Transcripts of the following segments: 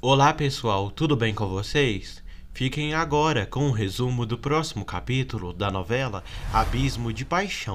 Olá pessoal, tudo bem com vocês? Fiquem agora com o um resumo do próximo capítulo da novela Abismo de Paixão.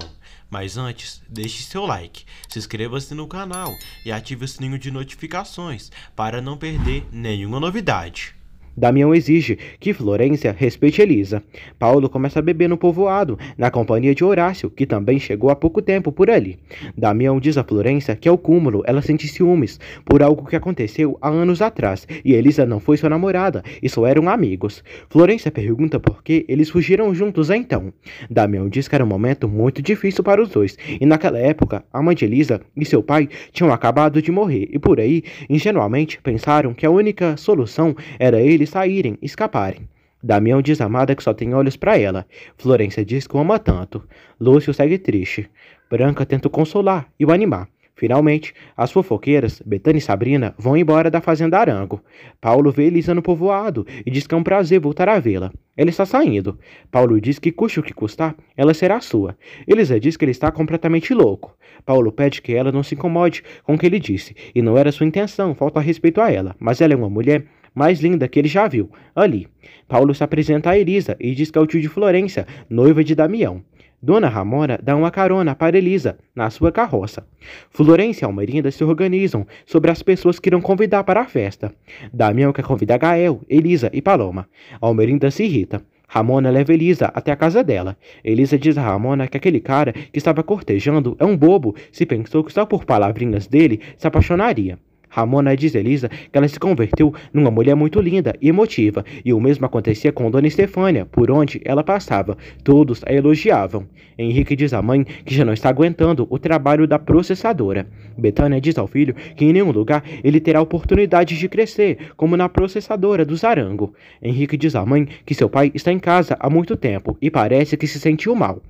Mas antes, deixe seu like, se inscreva-se no canal e ative o sininho de notificações para não perder nenhuma novidade. Damião exige que Florência respeite Elisa. Paulo começa a beber no povoado, na companhia de Horácio, que também chegou há pouco tempo por ali. Damião diz a Florência que ao cúmulo ela sente ciúmes por algo que aconteceu há anos atrás e Elisa não foi sua namorada e só eram amigos. Florência pergunta por que eles fugiram juntos então. Damião diz que era um momento muito difícil para os dois e naquela época a mãe de Elisa e seu pai tinham acabado de morrer e por aí ingenuamente pensaram que a única solução era ele eles saírem, escaparem. Damião diz a Amada que só tem olhos para ela. Florência diz que o ama tanto. Lúcio segue triste. Branca tenta consolar e o animar. Finalmente, as fofoqueiras, Betânia e Sabrina, vão embora da fazenda Arango. Paulo vê Elisa no povoado e diz que é um prazer voltar a vê-la. Ela está saindo. Paulo diz que custe o que custar, ela será sua. Elisa diz que ele está completamente louco. Paulo pede que ela não se incomode com o que ele disse, e não era sua intenção, falta respeito a ela, mas ela é uma mulher mais linda que ele já viu. Ali, Paulo se apresenta a Elisa e diz que é o tio de Florença, noiva de Damião. Dona Ramona dá uma carona para Elisa na sua carroça. Florença, e Almerinda se organizam sobre as pessoas que irão convidar para a festa. Damião quer convidar Gael, Elisa e Paloma. Almerinda se irrita. Ramona leva Elisa até a casa dela. Elisa diz a Ramona que aquele cara que estava cortejando é um bobo se pensou que só por palavrinhas dele se apaixonaria. Ramona diz a Elisa que ela se converteu numa mulher muito linda e emotiva, e o mesmo acontecia com Dona Estefânia, por onde ela passava. Todos a elogiavam. Henrique diz à mãe que já não está aguentando o trabalho da processadora. Betânia diz ao filho que em nenhum lugar ele terá oportunidades de crescer, como na processadora do Zarango. Henrique diz à mãe que seu pai está em casa há muito tempo e parece que se sentiu mal.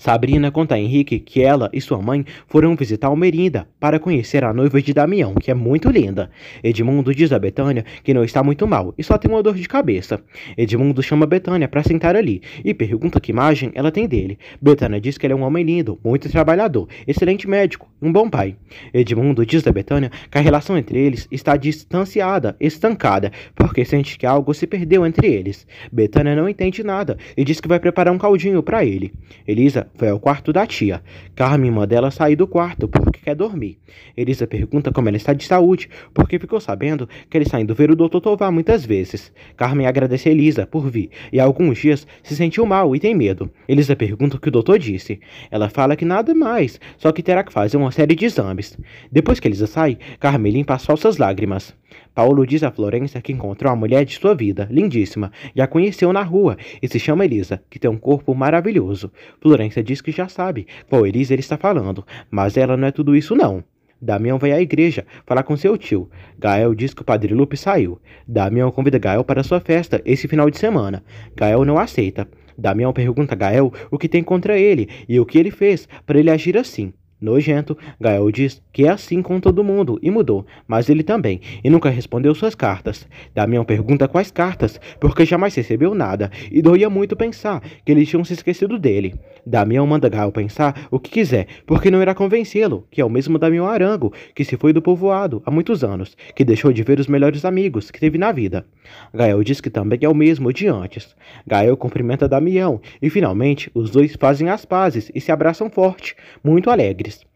Sabrina conta a Henrique que ela e sua mãe foram visitar Almerinda para conhecer a noiva de Damião, que é muito linda. Edmundo diz a Betânia que não está muito mal e só tem uma dor de cabeça. Edmundo chama Betânia para sentar ali e pergunta que imagem ela tem dele. Betânia diz que ele é um homem lindo, muito trabalhador, excelente médico e um bom pai. Edmundo diz a Betânia que a relação entre eles está distanciada, estancada, porque sente que algo se perdeu entre eles. Betânia não entende nada e diz que vai preparar um caldinho para ele. Elisa vai ao quarto da tia. Carmen manda ela sair do quarto porque quer dormir. Elisa pergunta como ela está de saúde, porque ficou sabendo que ele está indo ver o Dr. Tovar muitas vezes. Carmen agradece a Elisa por vir e há alguns dias se sentiu mal e tem medo. Elisa pergunta o que o doutor disse. Ela fala que nada mais, só que terá que fazer uma série de exames. Depois que Elisa sai, Carmen limpa as falsas lágrimas. Paulo diz a Florença que encontrou a mulher de sua vida, lindíssima, e a conheceu na rua, e se chama Elisa, que tem um corpo maravilhoso. Florença Patrícia diz que já sabe qual Elisa ele está falando, mas ela não é tudo isso não. Damião vai à igreja falar com seu tio. Gael diz que o padre Lupe saiu. Damião convida Gael para sua festa esse final de semana. Gael não aceita. Damião pergunta a Gael o que tem contra ele e o que ele fez para ele agir assim. Nojento, Gael diz que é assim com todo mundo e mudou, mas ele também, e nunca respondeu suas cartas. Damião pergunta quais cartas, porque jamais recebeu nada, e doía muito pensar que eles tinham se esquecido dele. Damião manda Gael pensar o que quiser, porque não irá convencê-lo, que é o mesmo Damião Arango, que se foi do povoado há muitos anos, que deixou de ver os melhores amigos que teve na vida. Gael diz que também é o mesmo de antes. Gael cumprimenta Damião e finalmente os dois fazem as pazes e se abraçam forte, muito alegres.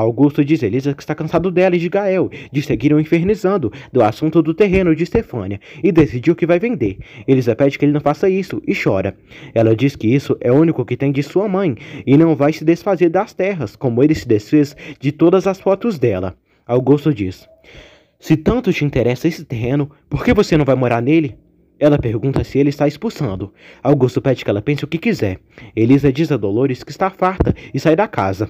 Augusto diz a Elisa que está cansado dela e de Gael, de seguiram infernizando do assunto do terreno de Stefânia e decidiu que vai vender. Elisa pede que ele não faça isso e chora. Ela diz que isso é o único que tem de sua mãe e não vai se desfazer das terras, como ele se desfez de todas as fotos dela. Augusto diz: Se tanto te interessa esse terreno, por que você não vai morar nele? Ela pergunta se ele está expulsando. Augusto pede que ela pense o que quiser. Elisa diz a Dolores que está farta e sai da casa.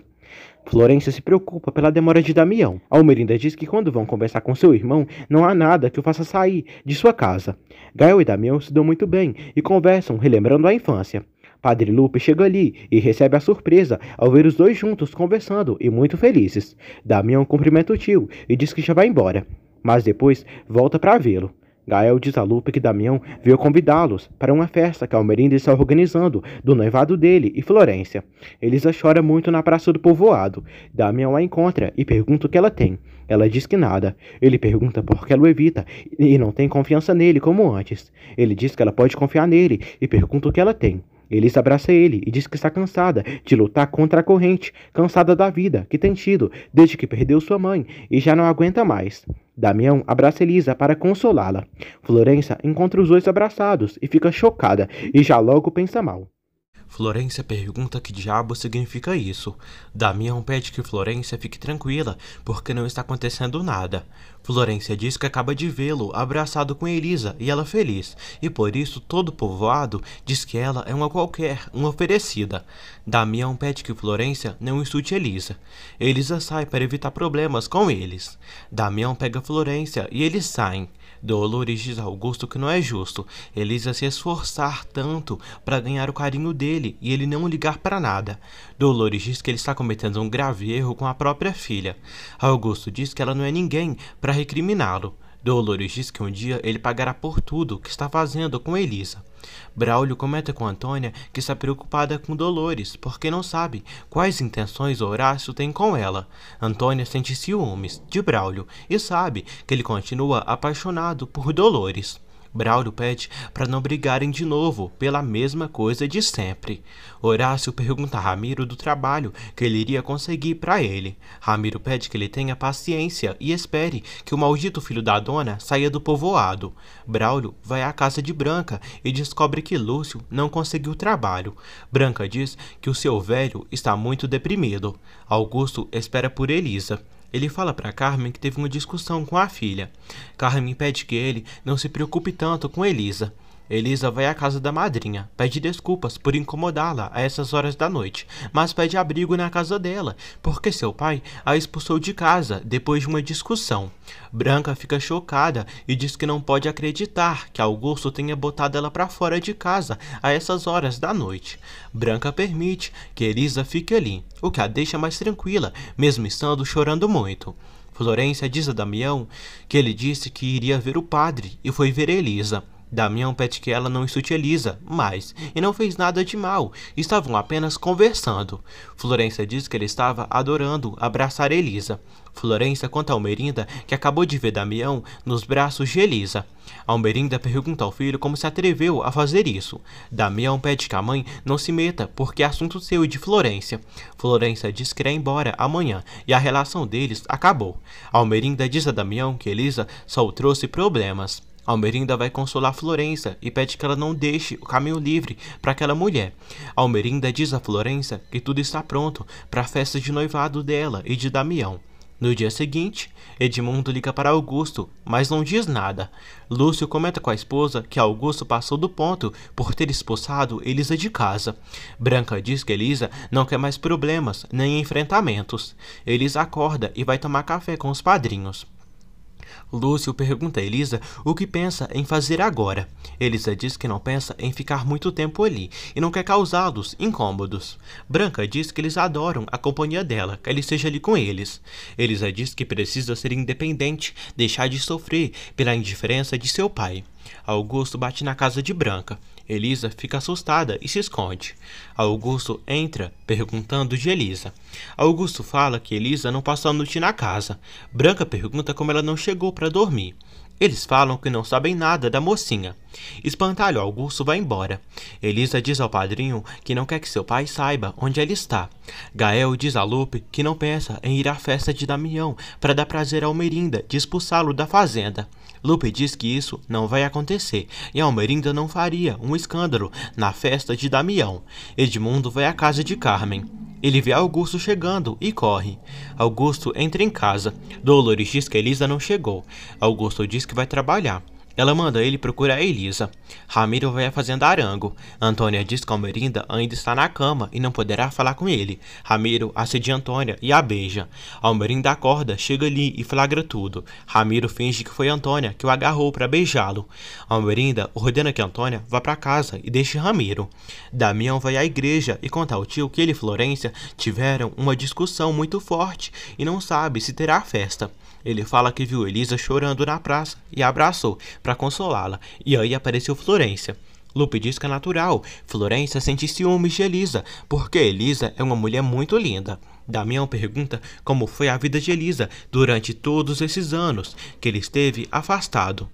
Florença se preocupa pela demora de Damião. Almerinda diz que quando vão conversar com seu irmão, não há nada que o faça sair de sua casa. Gael e Damião se dão muito bem e conversam, relembrando a infância. Padre Lupe chega ali e recebe a surpresa ao ver os dois juntos conversando e muito felizes. Damião cumprimenta o tio e diz que já vai embora, mas depois volta para vê-lo. Gael diz a Lupe que Damião veio convidá-los para uma festa que Almerinda está organizando do noivado dele e Florência. Elisa chora muito na praça do povoado. Damião a encontra e pergunta o que ela tem. Ela diz que nada. Ele pergunta por que ela o evita e não tem confiança nele como antes. Ele diz que ela pode confiar nele e pergunta o que ela tem. Elisa abraça ele e diz que está cansada de lutar contra a corrente, cansada da vida que tem tido desde que perdeu sua mãe e já não aguenta mais. Damião abraça Elisa para consolá-la. Florença encontra os dois abraçados e fica chocada e já logo pensa mal. Florência pergunta que diabo significa isso. Damião pede que Florência fique tranquila, porque não está acontecendo nada. Florência diz que acaba de vê-lo abraçado com Elisa e ela feliz, e por isso todo o povoado diz que ela é uma qualquer, uma oferecida. Damião pede que Florência não insulte Elisa. Elisa sai para evitar problemas com eles. Damião pega Florência e eles saem. Dolores diz a Augusto que não é justo Elisa se esforçar tanto para ganhar o carinho dele e ele não ligar para nada. Dolores diz que ele está cometendo um grave erro com a própria filha. Augusto diz que ela não é ninguém para recriminá-lo. Dolores diz que um dia ele pagará por tudo que está fazendo com Elisa. Braulio comenta com Antônia que está preocupada com Dolores, porque não sabe quais intenções Horácio tem com ela. Antônia sente ciúmes de Braulio e sabe que ele continua apaixonado por Dolores. Braulio pede para não brigarem de novo pela mesma coisa de sempre. Horácio pergunta a Ramiro do trabalho que ele iria conseguir para ele. Ramiro pede que ele tenha paciência e espere que o maldito filho da dona saia do povoado. Braulio vai à casa de Branca e descobre que Lúcio não conseguiu trabalho. Branca diz que o seu velho está muito deprimido. Augusto espera por Elisa. Ele fala para Carmen que teve uma discussão com a filha. Carmen pede que ele não se preocupe tanto com Elisa. Elisa vai à casa da madrinha, pede desculpas por incomodá-la a essas horas da noite, mas pede abrigo na casa dela, porque seu pai a expulsou de casa depois de uma discussão. Branca fica chocada e diz que não pode acreditar que Augusto tenha botado ela para fora de casa a essas horas da noite. Branca permite que Elisa fique ali, o que a deixa mais tranquila, mesmo estando chorando muito. Florência diz a Damião que ele disse que iria ver o padre e foi ver Elisa. Damião pede que ela não Elisa, mais e não fez nada de mal, estavam apenas conversando. Florença diz que ele estava adorando abraçar Elisa. Florença conta a Almerinda que acabou de ver Damião nos braços de Elisa. Almerinda pergunta ao filho como se atreveu a fazer isso. Damião pede que a mãe não se meta porque é assunto seu e de Florença. Florença diz que irá embora amanhã e a relação deles acabou. Almerinda diz a Damião que Elisa só o trouxe problemas. Almerinda vai consolar Florença e pede que ela não deixe o caminho livre para aquela mulher. Almerinda diz a Florença que tudo está pronto para a festa de noivado dela e de Damião. No dia seguinte, Edmundo liga para Augusto, mas não diz nada. Lúcio comenta com a esposa que Augusto passou do ponto por ter expulsado Elisa de casa. Branca diz que Elisa não quer mais problemas nem enfrentamentos. Elisa acorda e vai tomar café com os padrinhos. Lúcio pergunta a Elisa o que pensa em fazer agora. Elisa diz que não pensa em ficar muito tempo ali e não quer causá-los incômodos. Branca diz que eles adoram a companhia dela, que ele esteja ali com eles. Elisa diz que precisa ser independente, deixar de sofrer pela indiferença de seu pai. Augusto bate na casa de Branca. Elisa fica assustada e se esconde. Augusto entra perguntando de Elisa. Augusto fala que Elisa não passou a noite na casa. Branca pergunta como ela não chegou para dormir. Eles falam que não sabem nada da mocinha. Espantalho Augusto vai embora. Elisa diz ao padrinho que não quer que seu pai saiba onde ela está. Gael diz a Lupe que não pensa em ir à festa de Damião para dar prazer a Almerinda de expulsá-lo da fazenda. Lupe diz que isso não vai acontecer e Almerinda não faria um escândalo na festa de Damião. Edmundo vai à casa de Carmen. Ele vê Augusto chegando e corre. Augusto entra em casa. Dolores diz que Elisa não chegou. Augusto diz que vai trabalhar. Ela manda ele procurar Elisa. Ramiro vai à fazenda Arango. Antônia diz que Almerinda ainda está na cama e não poderá falar com ele. Ramiro a Antônia e a beija. Almerinda acorda, chega ali e flagra tudo. Ramiro finge que foi Antônia que o agarrou para beijá-lo. Almerinda ordena que Antônia vá para casa e deixe Ramiro. Damião vai à igreja e conta ao tio que ele e Florência tiveram uma discussão muito forte e não sabe se terá festa. Ele fala que viu Elisa chorando na praça e abraçou para consolá-la, e aí apareceu Florência. Lupe diz que é natural. Florência sente ciúmes de Elisa, porque Elisa é uma mulher muito linda. Damião pergunta como foi a vida de Elisa durante todos esses anos que ele esteve afastado.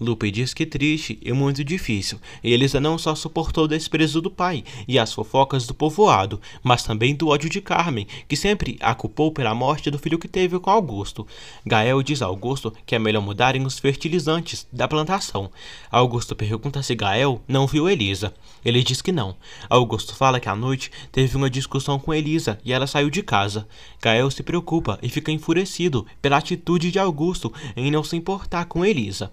Lupe diz que triste e muito difícil. Elisa não só suportou o desprezo do pai e as fofocas do povoado, mas também do ódio de Carmen, que sempre a culpou pela morte do filho que teve com Augusto. Gael diz a Augusto que é melhor mudarem os fertilizantes da plantação. Augusto pergunta se Gael não viu Elisa. Ele diz que não. Augusto fala que à noite teve uma discussão com Elisa e ela saiu de casa. Gael se preocupa e fica enfurecido pela atitude de Augusto em não se importar com Elisa.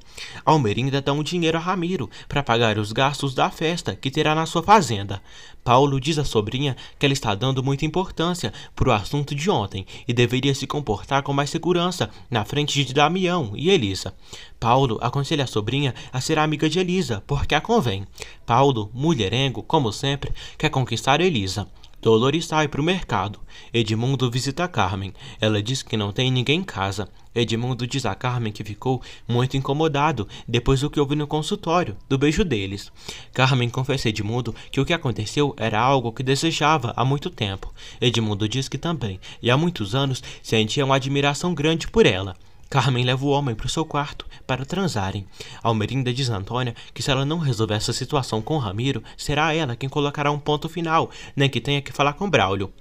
Almerinda dá um dinheiro a Ramiro para pagar os gastos da festa que terá na sua fazenda. Paulo diz à sobrinha que ela está dando muita importância para o assunto de ontem e deveria se comportar com mais segurança na frente de Damião e Elisa. Paulo aconselha a sobrinha a ser amiga de Elisa porque a convém. Paulo, mulherengo, como sempre, quer conquistar Elisa. Dolores sai para o mercado. Edmundo visita Carmen. Ela diz que não tem ninguém em casa. Edmundo diz a Carmen que ficou muito incomodado depois do que houve no consultório, do beijo deles. Carmen confessa a Edmundo que o que aconteceu era algo que desejava há muito tempo. Edmundo diz que também, e há muitos anos, sentia uma admiração grande por ela. Carmen leva o homem para o seu quarto para transarem. Almerinda diz a Antônia que se ela não resolver essa situação com Ramiro, será ela quem colocará um ponto final, nem que tenha que falar com Braulio.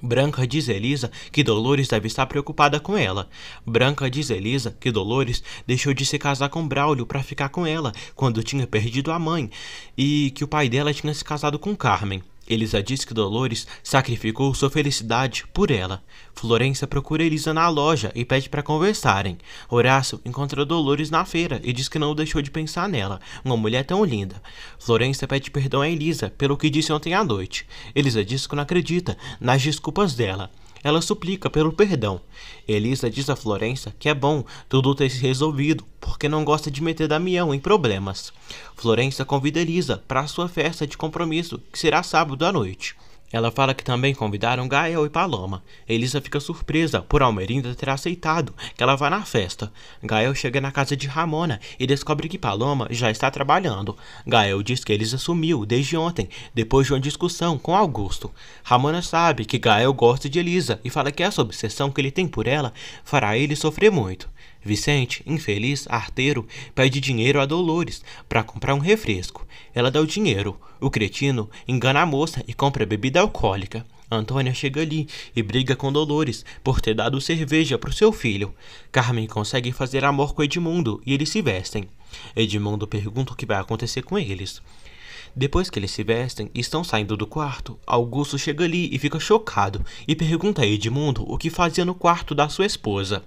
Branca diz Elisa que Dolores deve estar preocupada com ela. Branca diz Elisa que Dolores deixou de se casar com Braulio para ficar com ela quando tinha perdido a mãe e que o pai dela tinha se casado com Carmen. Elisa disse que Dolores sacrificou sua felicidade por ela. Florença procura Elisa na loja e pede para conversarem. Horácio encontra Dolores na feira e diz que não deixou de pensar nela, uma mulher tão linda. Florença pede perdão a Elisa pelo que disse ontem à noite. Elisa diz que não acredita nas desculpas dela. Ela suplica pelo perdão. Elisa diz a Florença que é bom tudo ter se resolvido, porque não gosta de meter Damião em problemas. Florença convida Elisa para sua festa de compromisso, que será sábado à noite. Ela fala que também convidaram Gael e Paloma. Elisa fica surpresa por Almerinda ter aceitado que ela vá na festa. Gael chega na casa de Ramona e descobre que Paloma já está trabalhando. Gael diz que Elisa sumiu desde ontem, depois de uma discussão com Augusto. Ramona sabe que Gael gosta de Elisa e fala que essa obsessão que ele tem por ela fará ele sofrer muito. Vicente, infeliz, arteiro, pede dinheiro a Dolores para comprar um refresco. Ela dá o dinheiro. O cretino engana a moça e compra bebida alcoólica. Antônia chega ali e briga com Dolores por ter dado cerveja para o seu filho. Carmen consegue fazer amor com Edmundo e eles se vestem. Edmundo pergunta o que vai acontecer com eles. Depois que eles se vestem e estão saindo do quarto, Augusto chega ali e fica chocado e pergunta a Edmundo o que fazia no quarto da sua esposa.